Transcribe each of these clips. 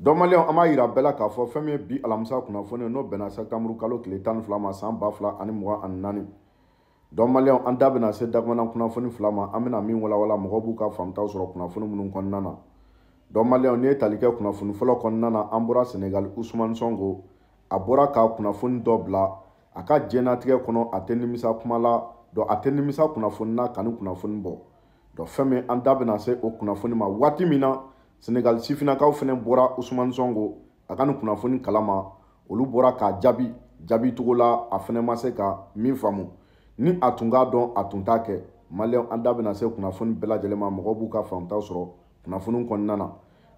dɔnbaliya an b'a yira bɛɛ la k'a fɔ fɛn min ye bi alamisa kunnafoni n'o bɛnna sɛtanburu kalo tile tan ni fila ma san ba fila ani mugan ani naani dɔnbaliya an da bɛna se dakumana kunnafoni fila ma an bɛna min walawala mɔgɔw b'u ka faamutaw sɔrɔ kunnafoni minnu kɔnɔna na dɔnbaliya n'i ye tali kɛ kunnafoni fɔlɔ kɔnɔna na an bɔra senegali usumani sɔngo a bɔra ka kunnafoni dɔ bila a ka diɲɛnatigɛ kɔnɔ a tɛ nimisa kuma la dɔn a tɛ nimisa kunnafoni na ka ni kunnafoni bɔ dɔn fɛn min an da bɛna se o kunnafoni ma waati min na senegal sifinakaw fɛnɛ bɔra usumani sɔngo a ka nin kunnafoni kalama olu bɔra k'a jaabi jaabi cogo la a fɛnɛ ma se ka min faamu ni a tun k'a dɔn a tun t'a kɛ maliyɛn an da bena se kunnafoni bɛɛ lajɛlen ma mɔgɔw b'u ka faamuta sɔrɔ kunnafoni kɔnɔna na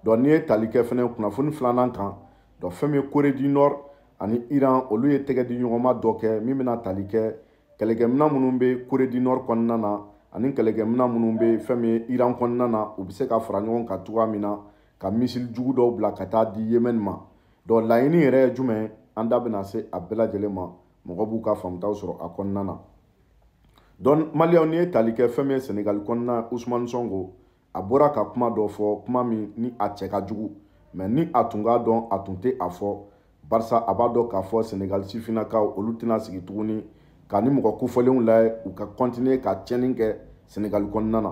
dɔn n'i ye tali kɛ fɛnɛ kunnafoni filanan kan dɔn fɛn min koredi nɔr ani iran olu ye tɛgɛdi ɲɔgɔnma dɔ kɛ min bena tali kɛ kɛlɛkɛmina minw be koredi nɔr kɔnɔna na ani kɛlɛkɛmina minnu bɛ fɛn min ye iran kɔnɔna na u bɛ se ka fara ɲɔgɔn kan cogoya min na ka misili jugu dɔw bila ka taa di yemen ma donc laɲini yɛrɛ ye jumɛn ye an da bɛna se a bɛɛ lajɛlen ma mɔgɔ b'u ka faamutaw sɔrɔ a kɔnɔna na donc maliyɛnw n'i ye tali kɛ fɛn min ye senegali kɔnɔna usumani sɔngo a bɔra ka kuma dɔ fɔ kuma min ni a cɛ ka jugu mɛ ni a tun k'a dɔn a tun tɛ a fɔ barisa a b'a dɔn k'a fɔ senegali sifinnakaw olu tɛna sigi tuguni ka ni mɔgɔ kofɔlenw layɛ u ka kɔntiniye ka tiɲɛni kɛ senegali kɔnɔna na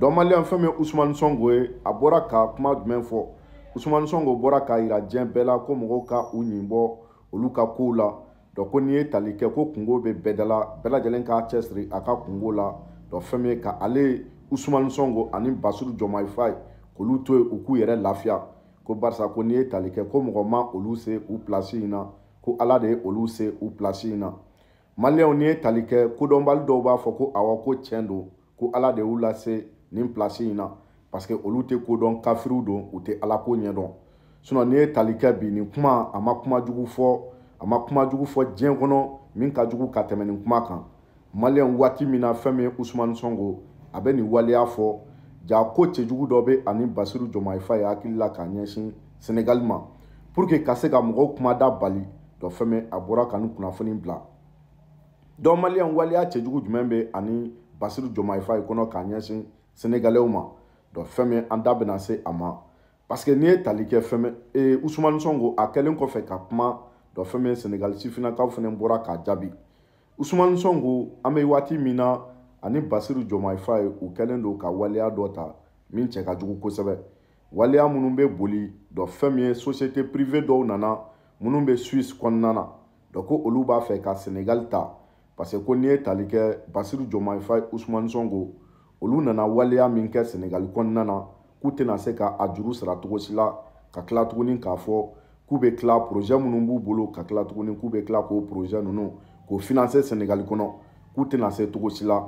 dɔn maliyɛn fɛn min ye usumani sɔngo ye a bɔra ka kuma jumɛn fɔ usumani sɔngo bɔra k'a yira diɲɛ bɛɛ la ko mɔgɔw ka u ɲin bɔ olu ka kow la dɔn ko n'i ye tali kɛ ko kungo bɛ bɛɛ da la bɛɛ lajɛlen k'a cɛsiri a ka kungo la dɔn fɛn min ye ka ale usumani sɔngo ani basiru jɔmayifa ye k'olu to yen u k'u yɛrɛ lafiya ko barisa ko n'i ye tali kɛ ko mɔgɔ ma olu se u pilasi in na ko ala de ye olu se u pilasi in na maliyɛnw n'i ye tali kɛ kodɔnbali dɔw b'a fɔ ko awɔ ko tiɲɛ don ko ala de y'u lase nin pilasi in na parce que olu tɛ kodɔn kafiriw don u tɛ ala ko ɲɛdɔn sinɔn n'i ye tali kɛ bi nin kuma a ma kuma jugu fɔ a ma kuma jugu fɔ diɲɛ kɔnɔ min ka jugu ka tɛmɛ nin kuma kan maliyɛn waati min na fɛn min ye usumani sɔngo a bɛ nin waleya fɔ ja ko cɛjugu dɔ bɛ ani basiru jɔmayifa ye hakili la k'a ɲɛsin senegali ma pour que ka se ka mɔgɔw kumada bali dɔ fɛn min a bɔra ka nin kunnafoni bila dɔn maliyɛn waleya cɛjugu jumɛn bɛ ani basiru jɔmayifa ye kɔnɔ k'a ɲɛsin senegalɛw ma dɔn fɛn min an da bɛna se a ma paseke n'i ye tali kɛ fɛn min ee usumani sɔngo a kɛlen kɔfɛ ka kuma dɔn fɛn min senegali sifinnakaw fana bɔra k'a jaabi usumani sɔngo an bɛ waati min na ani basiru jɔmayifa ye u kɛlen don ka waleya dɔ ta min cɛ ka jugu kosɛbɛ waleya minnu bɛ boli dɔ fɛn min ye société privée dɔw nana minnu bɛ suisse kɔnɔna na dɔ ko olu b'a fɛ ka senegal ta parce que n'i ye tali kɛ basiru jɔmayifa usumani sɔngo olu nana waleya min kɛ senegali kɔnɔna na k'u tɛna se ka a juru sara cogo si la ka tila tuguni k'a fɔ k'u bɛ tila projet minnu b'u bolo ka tila tuguni k'u bɛ tila k'o projet ninnu k'o financer senegali kɔnɔ k'u tɛna se cogo si la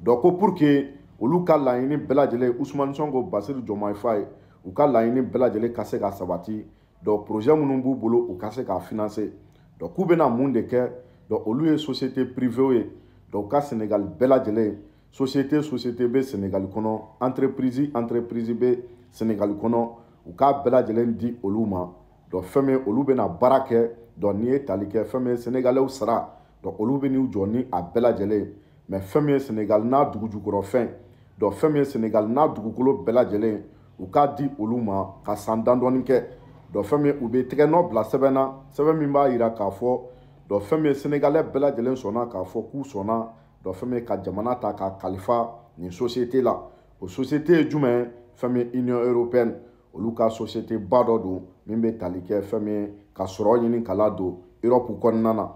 donc ko pour que olu ka laɲini bɛɛ lajɛlen usumani sɔngo basiru jɔmayifa ye u ka laɲini bɛɛ lajɛlen ka se ka sabati donc projet minnu b'u bolo u ka se k'a financer donc k'u bɛna mun de kɛ donc olu ye société privéw ye donc u ka senegali bɛɛ lajɛlen société société bɛ senegali kɔnɔ entreprise entreprise bɛ senegali kɔnɔ u k'a bɛɛ lajɛlen di olu ma donc fɛn min olu bɛna baara kɛ donc n'i ye tali kɛ fɛn min ye senegalɛw sara donc olu bɛ n'u jɔ ni a bɛɛ lajɛlen ye mais fɛn min ye senegali n'a dugujukɔrɔfɛn donc fɛn min ye senegali n'a dugukolo bɛɛ lajɛlen u k'a di olu ma ka san dan dɔɔni kɛ donc fɛn min u bɛ tɛgɛ nɔ bila sɛbɛn na sɛbɛn min b'a jira k'a fɔ dɔn fɛn min ye sɛnɛgalɛ bɛɛ lajɛlen sɔnna k'a fɔ k'u sɔnna dɔn fɛn min ye ka jamana ta k'a kalifa nin sosiyete la o sosiyete ye jumɛn ye fɛn min ye union européenne olu ka sosiyete ba dɔ don min bɛ tali kɛ fɛn min ye ka sɔrɔ ɲini ka ladon erɔpu kɔnɔna na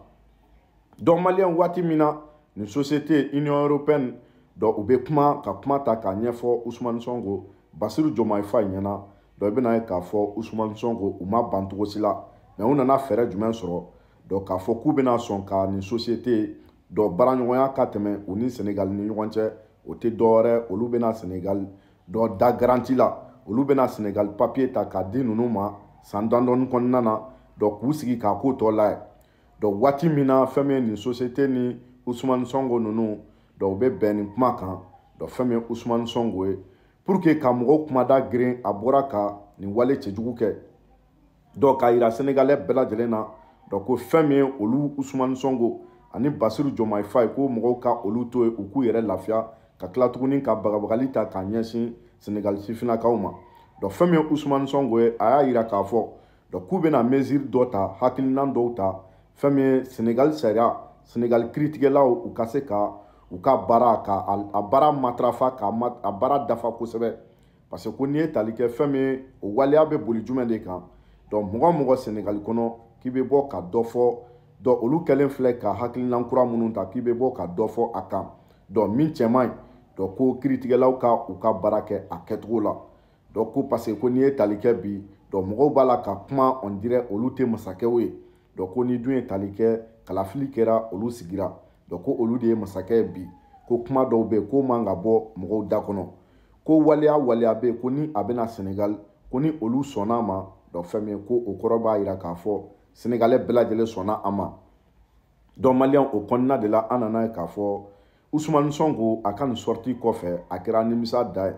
dɔn maliyɛn waati min na nin sosiyete union européenne dɔn u bɛ kuma ka kuma ta k'a ɲɛfɔ usumani sɔngo basiru jɔmayifa ɲɛna dɔn i bɛna ye k'a fɔ usumani sɔngo u ma ban cogo si la mɛ u nana fɛɛrɛ jumɛn sɔrɔ donc k'a fɔ k'u bɛna sɔn ka nin société dɔ baaraɲɔgɔnya ka tɛmɛ u ni sénégal ni ɲɔgɔn cɛ o tɛ dɔwɛrɛ olu bɛna sénégal dɔ da garanti la olu bɛna sénégal papier ta k'a di ninnu ma san dandɔni kɔnɔna na donc k'u sigi k'a ko tɔ layɛ donc waati min na fɛn min ye nin société ni usumani sɔngo ninnu donc u bɛ bɛn nin kuma kan donc fɛn min ye usumani sɔngo ye pour que ka mɔgɔw kumada girin a bɔra ka nin wale cɛjugu kɛ donc k'a yira sénégalais bɛɛ lajɛlen na donc ko fɛn min ye olu usumani sɔngo ani basiru jɔmayifa ye ko mɔgɔw ka olu to ye u k'u yɛrɛ lafiya ka tila tuguni ka bagabagali ta k'a ɲɛsin senegali sifinnakaw ma donc fɛn min ye usumani sɔngo ye a y'a yira k'a fɔ donc k'u bɛna mesure dɔ ta hakilina dɔw ta fɛn min ye senegali sariya senegali kiritigɛlaw u ka se ka u ka baara ka a baara matarafa ka a baara dafa kosɛbɛ parce que ko n'i ye tali kɛ fɛn min ye o waleya bɛ boli jumɛn de kan donc mɔgɔ o mɔgɔ senegali kɔnɔ k'i bɛ bɔ ka dɔ fɔ dɔn olu kɛlen filɛ ka hakilina kura minnu ta k'i bɛ bɔ ka dɔ fɔ a kan dɔn min cɛ man ɲi dɔn ko kiritigɛlaw ka u ka baara kɛ a kɛcogo la dɔn ko parce que ko n'i ye tali kɛ bi dɔn mɔgɔw b'a la ka kuma on dirait olu tɛ masakɛw ye dɔn ko ni dun ye tali kɛ kalafili kɛra olu sigira dɔn ko olu de ye masakɛ ye bi ko kuma dɔw bɛ yen k'o man ka bɔ mɔgɔw da kɔnɔ ko waleya waleya bɛ yen ko ni a bɛna senegal ko ni olu sɔnna a ma dɔn fɛn min ye ko o kɔrɔ b'a jira k'a fɔ senegalɛ bɛɛ lajɛlen sɔnna a ma donc maliyɛn o kɔnɔna de la an nana ye k'a fɔ usumani sɔnko a ka nin sɔriti kɔfɛ a kɛra nimisa da ye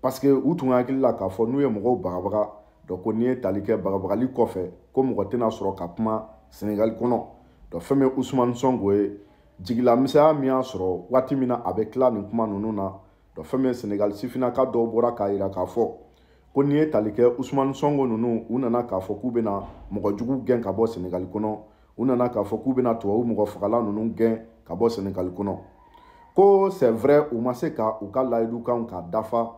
parce que u tun hakili la k'a fɔ n'u ye mɔgɔw bagabaga donc ko n'i ye tali kɛ bagabagali kɔfɛ ko mɔgɔ tɛna sɔrɔ ka kuma senegali kɔnɔ donc fɛn min ye usumani sɔnko ye eh, jigilamisɛnya min y'a sɔrɔ waati min na a bɛ tila nin kuma ninnu na donc fɛn min ye senegali sifinnaka dɔw bɔra k'a yira k'a fɔ ko n'i ye tali kɛ usumani sɔngo ninnu u nana k'a fɔ k'u bɛna mɔgɔ jugu gɛn ka bɔ senegali kɔnɔ u nana k'a fɔ k'u bɛna tubabu mɔgɔ fagala ninnu gɛn ka bɔ senegali kɔnɔ ko c'est vrai u ma se ka u ka layidu kanw k'a dafa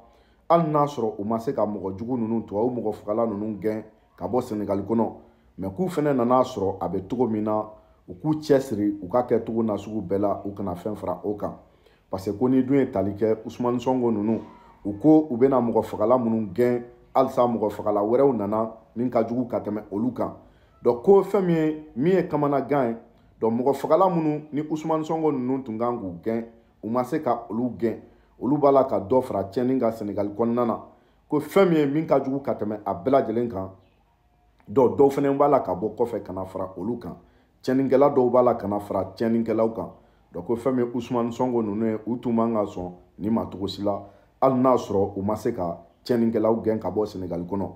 hali n'a sɔrɔ u ma se ka mɔgɔ jugu ninnu tubabu mɔgɔ fagala ninnu gɛn ka bɔ senegali kɔnɔ mɛ k'u fɛnɛ nana sɔrɔ a bɛ cogo min na u k'u cɛsiri u ka kɛ cogo nasugu bɛɛ la u kana fɛn fara o kan parce que ko n'i dun ye tali kɛ usumani sɔngo ninnu u ko u bɛna mɔgɔ fagala minnu gɛn halisa mɔgɔ fagala wɛrɛw nana min ka jugu ka tɛmɛ olu kan dɔn ko fɛn min ye min ye kamanagan ye dɔn mɔgɔ fagala minnu ni usumani sɔngɔ ninnu tun kan k'u gɛn u ma se ka olu gɛn olu b'a la ka dɔ fara tiɲɛni ka senegali kɔnɔna na ko fɛn min ye min ka jugu ka tɛmɛ a bɛɛ lajɛlen kan dɔn dɔw fɛnɛ b'a la ka bɔ kɔfɛ ka na fara olu kan tiɲɛnikɛla dɔw b'a la ka na fara tiɲɛnikɛlaw kan dɔn ko fɛn min ye usumani sɔngɔ ninnu ye u tun man ka sɔn nin ma cogo si la hali n'a sɔrɔ u ma se ka tiɲɛnikɛlaw gɛn ka bɔ senegali kɔnɔ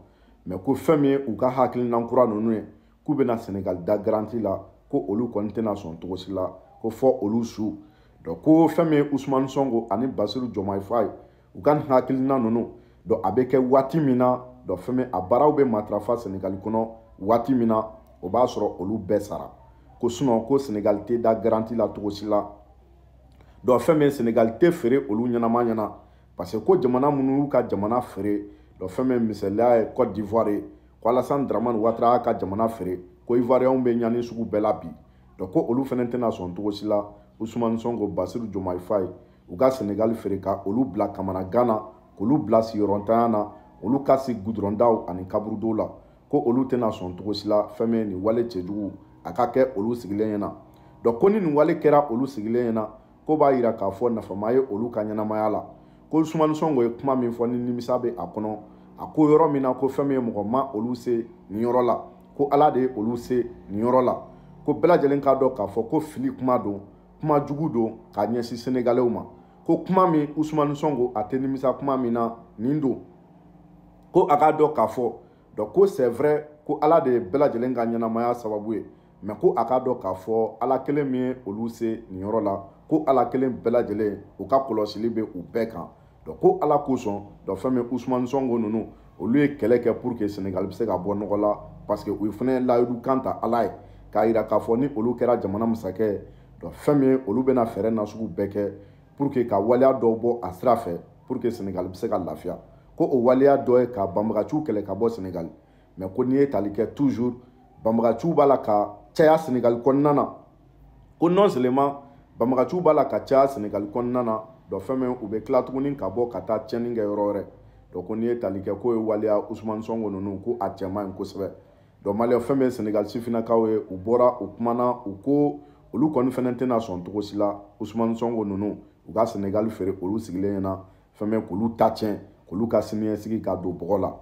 mɛ ko fɛn min ye u ka hakilina kura ninnu ye k'u bɛna senegali da garanti la ko olu kɔni tɛna sɔn cogo si la ko fɔ olu su dɔn ko fɛn min ye usumani sɔngo ani basiru jɔmayifa ye u ka nin hakilina ninnu dɔn a bɛ kɛ waati min na dɔn fɛn min a baaraw bɛ matarafa senegali kɔnɔ waati min na o b'a sɔrɔ olu bɛɛ sara ko sinɔn ko senegali tɛ da garanti la cogo si la dɔn fɛn min senegali tɛ feere olu ɲɛnama ɲɛna parce que ko jamana minnu y'u ka jamana feere dɔ fɛn min misaliya ye cote d'ivoire ye ko alassane dramane watara y'a ka jamana feere ko ivoiriyɛnw bɛ ɲani sugu bɛɛ la bi dɔ ko olu fɛnɛ tɛna sɔn cogo si la usumani sɔngo basiru jomayifa ye u ka senegali feere ka olu bila kamanagan na k'olu bila sigiyɔrɔntanya na olu ka si gudɔrɔndaw ani kaburudow la ko olu tɛna sɔn cogo si la fɛn min ye nin wale cɛjugu a ka kɛ olu sigilen ɲɛna dɔ ko ni nin wale kɛra olu sigilen ɲɛna ko b'a yira k'a fɔ nafama ye olu ka ɲɛnamaya la ko sumani sɔngo ye kuma min fɔ ni nimisa bɛ a kɔnɔ a ko yɔrɔ min na ko fɛn min ye mɔgɔ ma olu se nin yɔrɔ la ko ala de ye olu se nin yɔrɔ la ko bɛɛ lajɛlen k'a dɔn k'a fɔ ko fili kuma don kuma jugu don k'a ɲɛsin senegalɛw ma ko kuma min usumani sɔngo a tɛ nimisa kuma min na nin don ko a k'a dɔn k'a fɔ dɔn ko c'est vrai ko ala de ye bɛɛ lajɛlen ka ɲɛnamaya sababu ye mɛ ko a k'a dɔn k'a fɔ ala kelen min ye olu se nin yɔrɔ la ko ala kelen bɛɛ lajɛlen u ka kɔlɔsili bɛ u bɛɛ kan ko ala kosɔn fɛn min usumani sɔngo ninnu olu ye kɛlɛ kɛ pour que senegal bɛ se ka bɔ nɔgɔ la parce que u fana ye layidu kan ta ala ye k'a yira k'a fɔ ni olu kɛra jamana masakɛ ye fɛn min olu bɛna fɛɛrɛ nasugu bɛɛ kɛ pour que ka waleya dɔw bɔ a sira fɛ pour que senegal bɛ se ka lafiya ko o waleya dɔ ye ka banbagaciw kɛlɛ ka bɔ senegal mɛ ko n'i ye tali kɛ toujours banbagaciw b'a la ka caya senegal kɔnɔna na ko non seulement banbagaciw b'a la ka caya senegal kɔnɔna na dɔn fɛn min u bɛ tila tuguni ka bɔ ka taa tiɲɛni kɛ yɔrɔ wɛrɛ dɔn ko n'i ye tali kɛ k'o ye waleya usumani sɔngo ninnu ko a cɛ man ɲi kosɛbɛ dɔn maliyɛn fɛn min ye senegal sifinnakaw ye u bɔra u kumana u ko olu kɔni fɛnɛ tɛna sɔn cogo si la usumani sɔngo ninnu u ka senegal feere olu sigilen ɲɛna fɛn min k'olu ta tiɲɛ k'olu ka siniyɛsigi ka don bɔgɔ la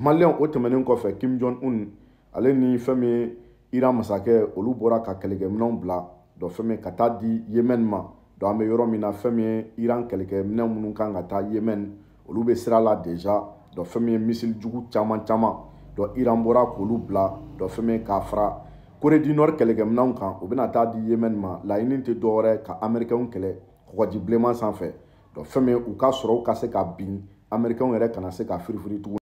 maliyɛn o tɛmɛnen kɔfɛ kim jong un ale ni fɛn min ye iran masakɛ olu bɔra ka kɛlɛkɛminɛnw bila dɔn fɛn min ka taa di yemɛni ma donc an bɛ yɔrɔ min na fɛn min ye iran kɛlɛkɛminɛ minnu kan ka taa yemen olu bɛ sira la deja donc fɛn min ye misili jugu caman caman donc iran bɔra k'olu bila donc fɛn min ye k'a fara kore di nord kɛlɛkɛminɛw kan u bɛna taa di yemen ma laɲini tɛ dɔwɛrɛ ka amɛrikɛnw kɛlɛ kɔgɔji bilenman sanfɛ donc fɛn min ye u ka sɔrɔw ka se ka bin amɛrikɛnw yɛrɛ kana se ka firifiri tuguni